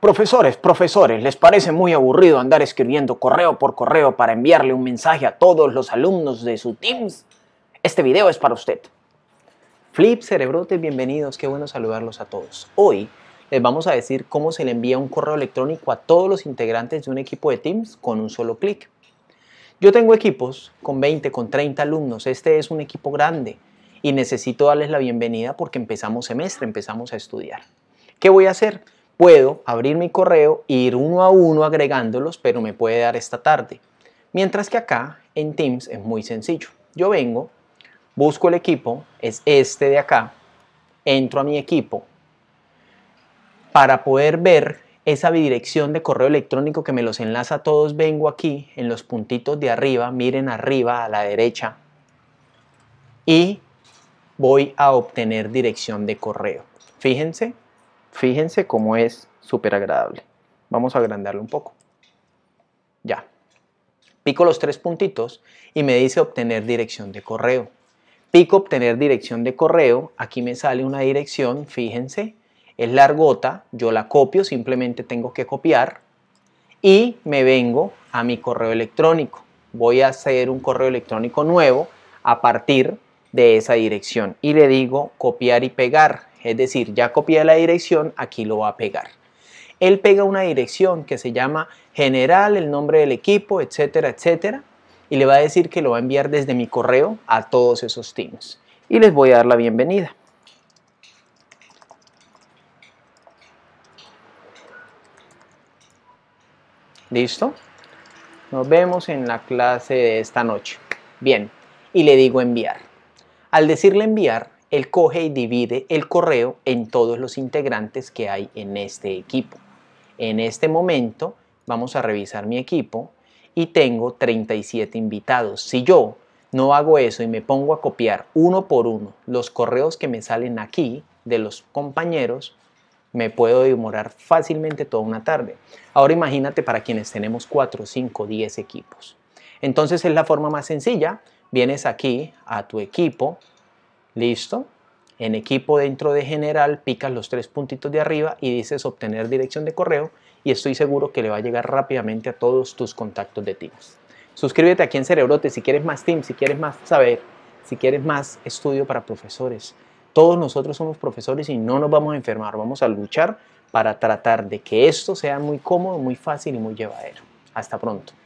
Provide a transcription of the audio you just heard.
Profesores, profesores, ¿les parece muy aburrido andar escribiendo correo por correo para enviarle un mensaje a todos los alumnos de su Teams? Este video es para usted. Flip, cerebrotes, bienvenidos, qué bueno saludarlos a todos. Hoy les vamos a decir cómo se le envía un correo electrónico a todos los integrantes de un equipo de Teams con un solo clic. Yo tengo equipos con 20, con 30 alumnos, este es un equipo grande y necesito darles la bienvenida porque empezamos semestre, empezamos a estudiar. ¿Qué voy a hacer? Puedo abrir mi correo e ir uno a uno agregándolos, pero me puede dar esta tarde. Mientras que acá en Teams es muy sencillo. Yo vengo, busco el equipo, es este de acá, entro a mi equipo para poder ver esa dirección de correo electrónico que me los enlaza a todos, vengo aquí en los puntitos de arriba, miren arriba a la derecha y voy a obtener dirección de correo. Fíjense, Fíjense cómo es súper agradable. Vamos a agrandarlo un poco. Ya. Pico los tres puntitos y me dice obtener dirección de correo. Pico obtener dirección de correo. Aquí me sale una dirección, fíjense. Es largota, yo la copio, simplemente tengo que copiar. Y me vengo a mi correo electrónico. Voy a hacer un correo electrónico nuevo a partir de esa dirección. Y le digo copiar y pegar es decir, ya copié la dirección, aquí lo va a pegar. Él pega una dirección que se llama general, el nombre del equipo, etcétera, etcétera. Y le va a decir que lo va a enviar desde mi correo a todos esos teams. Y les voy a dar la bienvenida. ¿Listo? Nos vemos en la clase de esta noche. Bien, y le digo enviar. Al decirle enviar, él coge y divide el correo en todos los integrantes que hay en este equipo. En este momento vamos a revisar mi equipo y tengo 37 invitados. Si yo no hago eso y me pongo a copiar uno por uno los correos que me salen aquí de los compañeros, me puedo demorar fácilmente toda una tarde. Ahora imagínate para quienes tenemos 4, 5, 10 equipos. Entonces es la forma más sencilla. Vienes aquí a tu equipo, Listo. En equipo dentro de general picas los tres puntitos de arriba y dices obtener dirección de correo y estoy seguro que le va a llegar rápidamente a todos tus contactos de Teams. Suscríbete aquí en Cerebrote si quieres más Teams, si quieres más saber, si quieres más estudio para profesores. Todos nosotros somos profesores y no nos vamos a enfermar, vamos a luchar para tratar de que esto sea muy cómodo, muy fácil y muy llevadero. Hasta pronto.